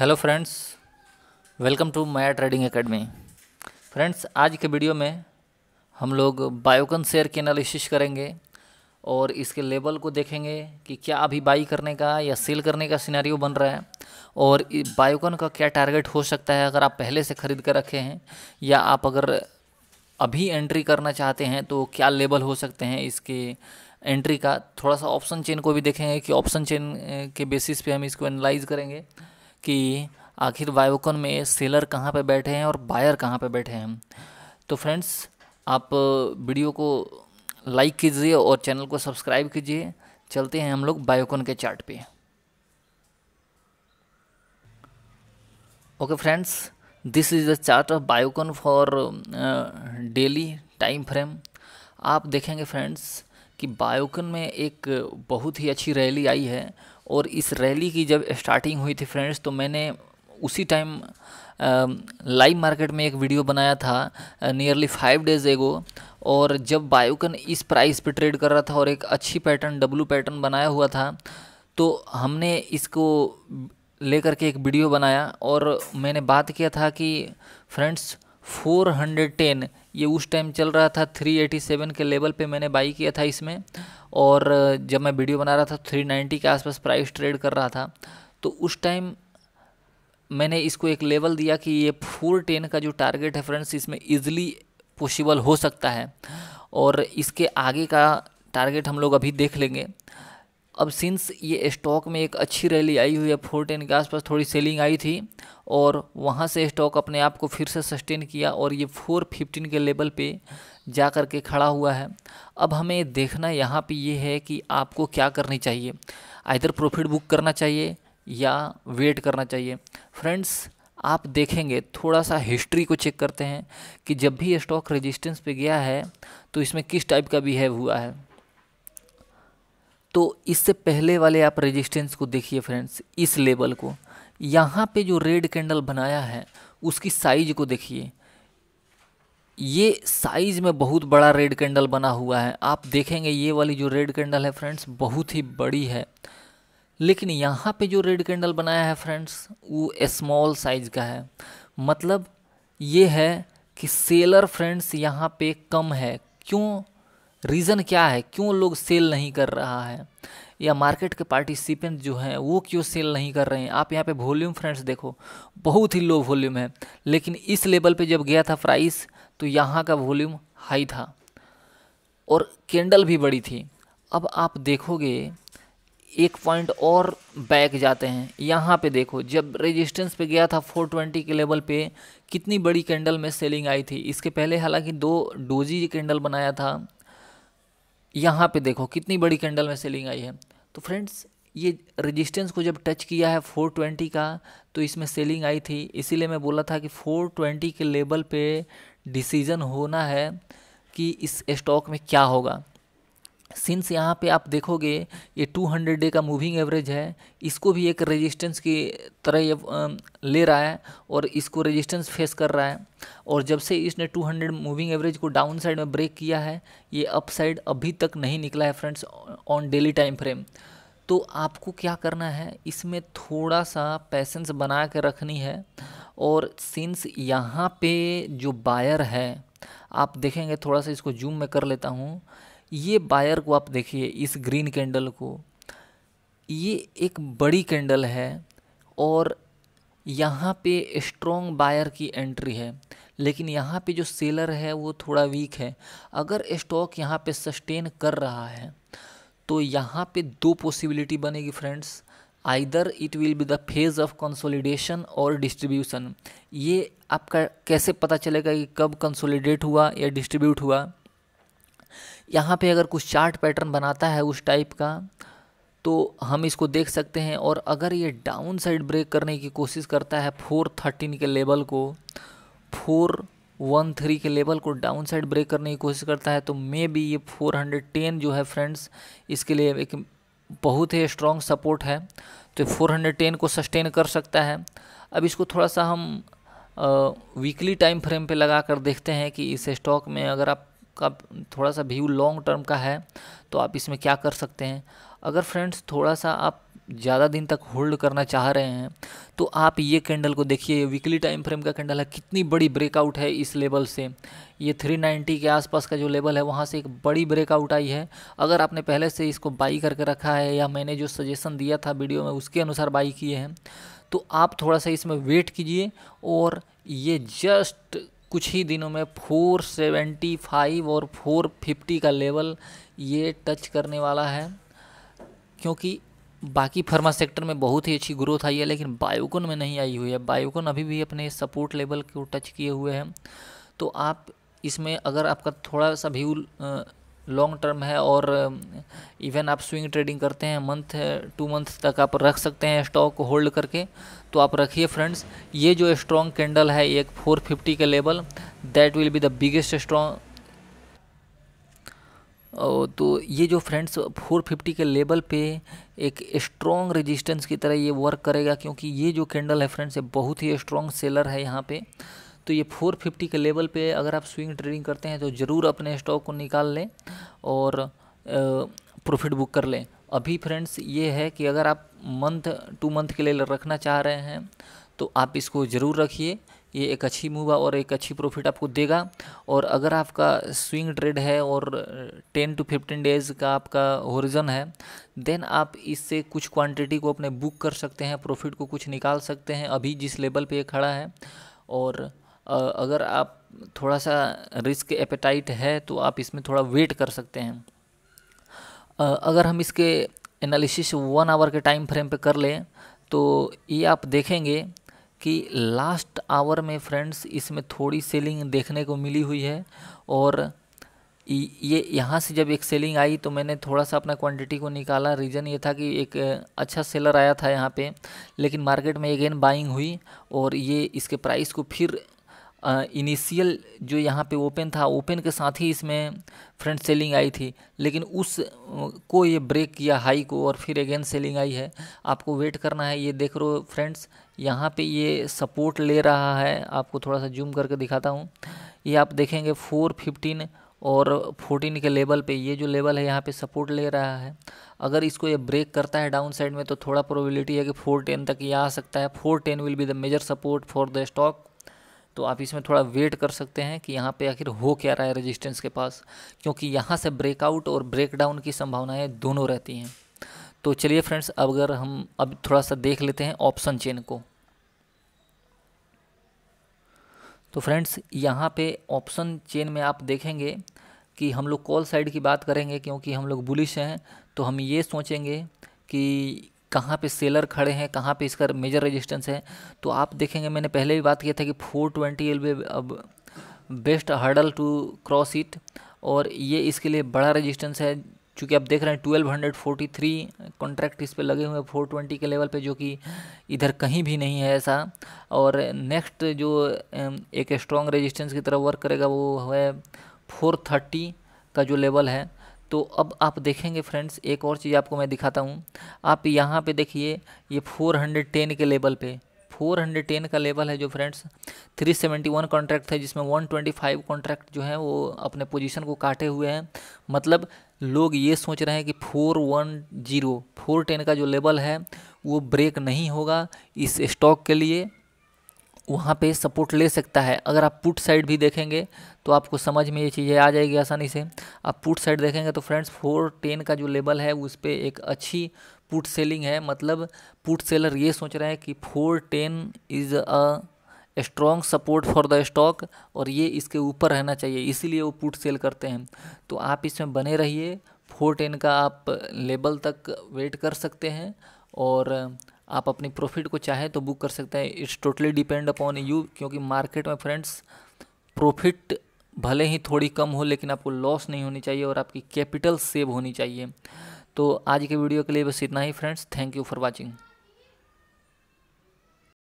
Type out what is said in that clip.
hello friends welcome to Maya trading academy friends आज के video में हम लोग बायोकन शेयर की एनालिसिस करेंगे और इसके लेवल को देखेंगे कि क्या अभी बाई करने का या सेल करने का सिनेरियो बन रहा है और बायोकन का क्या टारगेट हो सकता है अगर आप पहले से ख़रीद कर रखे हैं या आप अगर अभी एंट्री करना चाहते हैं तो क्या लेवल हो सकते हैं इसके एंट्री का थोड़ा सा ऑप्शन चेन को भी देखेंगे कि ऑप्शन चेन के बेसिस पे हम इसको एनालाइज करेंगे कि आखिर वायोकॉन में सेलर कहाँ पे बैठे हैं और बायर कहाँ पे बैठे हैं तो फ्रेंड्स आप वीडियो को लाइक कीजिए और चैनल को सब्सक्राइब कीजिए चलते हैं हम लोग बायोकॉन के चार्ट पे okay friends this is the chart of Biocon for daily time frame आप देखेंगे फ्रेंड्स कि बायोकन में एक बहुत ही अच्छी रैली आई है और इस रैली की जब स्टार्टिंग हुई थी फ्रेंड्स तो मैंने उसी टाइम लाइव मार्केट में एक वीडियो बनाया था नियरली फाइव डेज एगो और जब बायोकन इस प्राइस पे ट्रेड कर रहा था और एक अच्छी पैटर्न डब्लू पैटर्न बनाया हुआ था तो हमने इसको लेकर के एक वीडियो बनाया और मैंने बात किया था कि फ्रेंड्स 410 ये उस टाइम चल रहा था 387 के लेवल पे मैंने बाई किया था इसमें और जब मैं वीडियो बना रहा था 390 के आसपास प्राइस ट्रेड कर रहा था तो उस टाइम मैंने इसको एक लेवल दिया कि ये फोर टेन का जो टारगेट है फ्रेंड्स इसमें ईजिली पॉसिबल हो सकता है और इसके आगे का टारगेट हम लोग अभी देख लेंगे अब सिंस ये स्टॉक में एक अच्छी रैली आई हुई है फोर टेन के आसपास थोड़ी सेलिंग आई थी और वहाँ से स्टॉक अपने आप को फिर से सस्टेन किया और ये फोर फिफ्टीन के लेवल पे जा कर के खड़ा हुआ है अब हमें देखना यहाँ पे ये है कि आपको क्या करनी चाहिए आइधर प्रॉफिट बुक करना चाहिए या वेट करना चाहिए फ्रेंड्स आप देखेंगे थोड़ा सा हिस्ट्री को चेक करते हैं कि जब भी स्टॉक रजिस्टेंस पर गया है तो इसमें किस टाइप का बिहेव हुआ है तो इससे पहले वाले आप रेजिस्टेंस को देखिए फ्रेंड्स इस लेवल को यहाँ पे जो रेड कैंडल बनाया है उसकी साइज को देखिए ये साइज़ में बहुत बड़ा रेड कैंडल बना हुआ है आप देखेंगे ये वाली जो रेड कैंडल है फ्रेंड्स बहुत ही बड़ी है लेकिन यहाँ पे जो रेड कैंडल बनाया है फ्रेंड्स वो स्मॉल साइज़ का है मतलब ये है कि सेलर फ्रेंड्स यहाँ पे कम है क्यों रीज़न क्या है क्यों लोग सेल नहीं कर रहा है या मार्केट के पार्टिसिपेंट जो हैं वो क्यों सेल नहीं कर रहे हैं आप यहाँ पे वॉल्यूम फ्रेंड्स देखो बहुत ही लो वॉल्यूम है लेकिन इस लेवल पे जब गया था प्राइस तो यहाँ का वॉल्यूम हाई था और कैंडल भी बड़ी थी अब आप देखोगे एक पॉइंट और बैक जाते हैं यहाँ पे देखो जब रेजिस्टेंस पे गया था 420 के लेवल पे कितनी बड़ी कैंडल में सेलिंग आई थी इसके पहले हालांकि दो डोजी कैंडल बनाया था यहाँ पे देखो कितनी बड़ी कैंडल में सेलिंग आई है तो फ्रेंड्स ये रेजिस्टेंस को जब टच किया है 420 का तो इसमें सेलिंग आई थी इसीलिए मैं बोला था कि 420 के लेवल पे डिसीज़न होना है कि इस स्टॉक में क्या होगा सिंस यहाँ पे आप देखोगे ये 200 डे का मूविंग एवरेज है इसको भी एक रेजिस्टेंस की तरह ये ले रहा है और इसको रेजिस्टेंस फेस कर रहा है और जब से इसने 200 मूविंग एवरेज को डाउन साइड में ब्रेक किया है ये अप साइड अभी तक नहीं निकला है friends on daily time frame तो आपको क्या करना है इसमें थोड़ा सा पैसेंस बना के रखनी है और सिंस यहाँ पे जो बायर है आप देखेंगे थोड़ा सा इसको जूम में कर लेता हूँ ये बायर को आप देखिए इस ग्रीन कैंडल को ये एक बड़ी कैंडल है और यहाँ पे स्ट्रॉन्ग बायर की एंट्री है लेकिन यहाँ पे जो सेलर है वो थोड़ा वीक है अगर स्टॉक यहाँ पे सस्टेन कर रहा है तो यहाँ पे दो पॉसिबिलिटी बनेगी friends either it will be the phase of consolidation और डिस्ट्रीब्यूशन ये आपका कैसे पता चलेगा कि कब कंसोलिडेट हुआ या डिस्ट्रीब्यूट हुआ यहाँ पे अगर कुछ चार्ट पैटर्न बनाता है उस टाइप का तो हम इसको देख सकते हैं और अगर ये डाउन साइड ब्रेक करने की कोशिश करता है फोर थर्टीन के लेवल को फोर वन थ्री के लेवल को डाउन साइड ब्रेक करने की कोशिश करता है तो मे बी ये फोर हंड्रेड टेन जो है फ्रेंड्स इसके लिए एक बहुत ही स्ट्रॉन्ग सपोर्ट है तो फोर हंड्रेड टेन को सस्टेन कर सकता है अब इसको थोड़ा सा हम वीकली टाइम फ्रेम पे लगा कर देखते हैं कि इस स्टॉक में अगर आप आपका थोड़ा सा व्यू लॉन्ग टर्म का है तो आप इसमें क्या कर सकते हैं अगर फ्रेंड्स थोड़ा सा आप ज़्यादा दिन तक होल्ड करना चाह रहे हैं तो आप ये कैंडल को देखिए वीकली टाइम फ्रेम का कैंडल है कितनी बड़ी ब्रेकआउट है इस लेवल से ये 390 के आसपास का जो लेवल है वहाँ से एक बड़ी ब्रेकआउट आई है अगर आपने पहले से इसको बाई करके रखा है या मैंने जो सजेशन दिया था वीडियो में उसके अनुसार बाई किए हैं तो आप थोड़ा सा इसमें वेट कीजिए और ये जस्ट कुछ ही दिनों में फोर सेवेंटी फाइव और फोर फिफ्टी का लेवल ये टच करने वाला है क्योंकि बाकी फार्मा सेक्टर में बहुत ही अच्छी ग्रोथ आई है लेकिन बायोकोन में नहीं आई हुई है बायोकोन अभी भी अपने सपोर्ट लेवल को टच किए हुए हैं तो आप इसमें अगर आपका थोड़ा सा व्यू लॉन्ग टर्म है और इवन um, आप स्विंग ट्रेडिंग करते हैं मंथ टू मंथ तक आप रख सकते हैं स्टॉक को होल्ड करके तो आप रखिए फ्रेंड्स ये जो स्ट्रॉन्ग कैंडल है एक 450 के level that will be the biggest strong तो ये जो फ्रेंड्स 450 के लेवल पे एक स्ट्रॉन्ग रेजिस्टेंस की तरह ये वर्क करेगा क्योंकि ये जो कैंडल है फ्रेंड्स ये बहुत ही स्ट्रॉन्ग सेलर है यहाँ पर तो ये 450 के लेवल पे अगर आप स्विंग ट्रेडिंग करते हैं तो ज़रूर अपने स्टॉक को निकाल लें और प्रॉफिट बुक कर लें अभी फ्रेंड्स ये है कि अगर आप मंथ टू मंथ के लिए रखना चाह रहे हैं तो आप इसको ज़रूर रखिए ये एक अच्छी मूव और एक अच्छी प्रॉफिट आपको देगा और अगर आपका स्विंग ट्रेड है और टेन टू फिफ्टीन डेज़ का आपका होरिजन है देन आप इससे कुछ क्वांटिटी को अपने बुक कर सकते हैं प्रॉफिट को कुछ निकाल सकते हैं अभी जिस लेवल पे ये खड़ा है और अगर आप थोड़ा सा रिस्क एपेटाइट है तो आप इसमें थोड़ा वेट कर सकते हैं अगर हम इसके एनालिसिस वन आवर के टाइम फ्रेम पे कर लें तो ये आप देखेंगे कि लास्ट आवर में फ्रेंड्स इसमें थोड़ी सेलिंग देखने को मिली हुई है और ये यहाँ से जब एक सेलिंग आई तो मैंने थोड़ा सा अपना क्वांटिटी को निकाला रीज़न ये था कि एक अच्छा सेलर आया था यहाँ पे लेकिन मार्केट में अगेन बाइंग हुई और ये इसके प्राइस को फिर इनिशियल जो यहाँ पे ओपन था ओपन के साथ ही इसमें फ्रंट सेलिंग आई थी लेकिन उस को ये ब्रेक किया हाई को और फिर अगेन सेलिंग आई है आपको वेट करना है ये देख रो फ्रेंड्स यहाँ पे ये सपोर्ट ले रहा है आपको थोड़ा सा जूम करके दिखाता हूँ ये आप देखेंगे फोर फिफ्टीन और 14 के लेवल पे ये जो लेवल है यहाँ पे सपोर्ट ले रहा है अगर इसको ये ब्रेक करता है डाउन साइड में तो थोड़ा प्रोबेबिलिटी है कि 410 तक ये आ सकता है 410 will be the major support for the stock तो आप इसमें थोड़ा वेट कर सकते हैं कि यहाँ पे आखिर हो क्या रहा है रेजिस्टेंस के पास क्योंकि यहाँ से ब्रेकआउट और ब्रेकडाउन की संभावनाएँ दोनों रहती हैं तो चलिए फ्रेंड्स अब अगर हम अब थोड़ा सा देख लेते हैं ऑप्शन चेन को तो फ्रेंड्स यहाँ पे ऑप्शन चेन में आप देखेंगे कि हम लोग कॉल साइड की बात करेंगे क्योंकि हम लोग बुलिश हैं तो हम ये सोचेंगे कि कहाँ पे सेलर खड़े हैं कहाँ पे इसका मेजर रेजिस्टेंस है तो आप देखेंगे मैंने पहले भी बात किया था कि फोर ट्वेंटी एल अब best hurdle to cross it और ये इसके लिए बड़ा रेजिस्टेंस है चूँकि आप देख रहे हैं twelve hundred forty three contract इस पर लगे हुए हैं फोर ट्वेंटी के लेवल पे जो कि इधर कहीं भी नहीं है ऐसा और नेक्स्ट जो एक स्ट्रॉन्ग रजिस्टेंस की तरह वर्क करेगा वो है फोर थर्टी का जो लेवल है तो अब आप देखेंगे फ्रेंड्स एक और चीज़ आपको मैं दिखाता हूँ आप यहाँ पे देखिए ये 410 के लेवल पे 410 का लेवल है जो फ्रेंड्स 371 कॉन्ट्रैक्ट है जिसमें 125 कॉन्ट्रैक्ट जो है वो अपने पोजीशन को काटे हुए हैं मतलब लोग ये सोच रहे हैं कि 410 410 का जो लेवल है वो ब्रेक नहीं होगा इस स्टॉक के लिए वहाँ पे सपोर्ट ले सकता है अगर आप पुट साइड भी देखेंगे तो आपको समझ में ये चीज़ें आ जाएगी आसानी से आप पुट साइड देखेंगे तो फ्रेंड्स फोर टेन का जो लेवल है उस पर एक अच्छी पुट सेलिंग है मतलब पुट सेलर ये सोच रहे हैं कि four ten is a strong support for the stock और ये इसके ऊपर रहना चाहिए इसीलिए वो पुट सेल करते हैं तो आप इसमें बने रहिए फोर टेन का आप लेबल तक वेट कर सकते हैं और आप अपनी प्रॉफिट को चाहे तो बुक कर सकते हैं it's totally depend upon you क्योंकि मार्केट में फ्रेंड्स प्रॉफिट भले ही थोड़ी कम हो लेकिन आपको लॉस नहीं होनी चाहिए और आपकी कैपिटल सेव होनी चाहिए तो आज के वीडियो के लिए बस इतना ही friends thank you for watching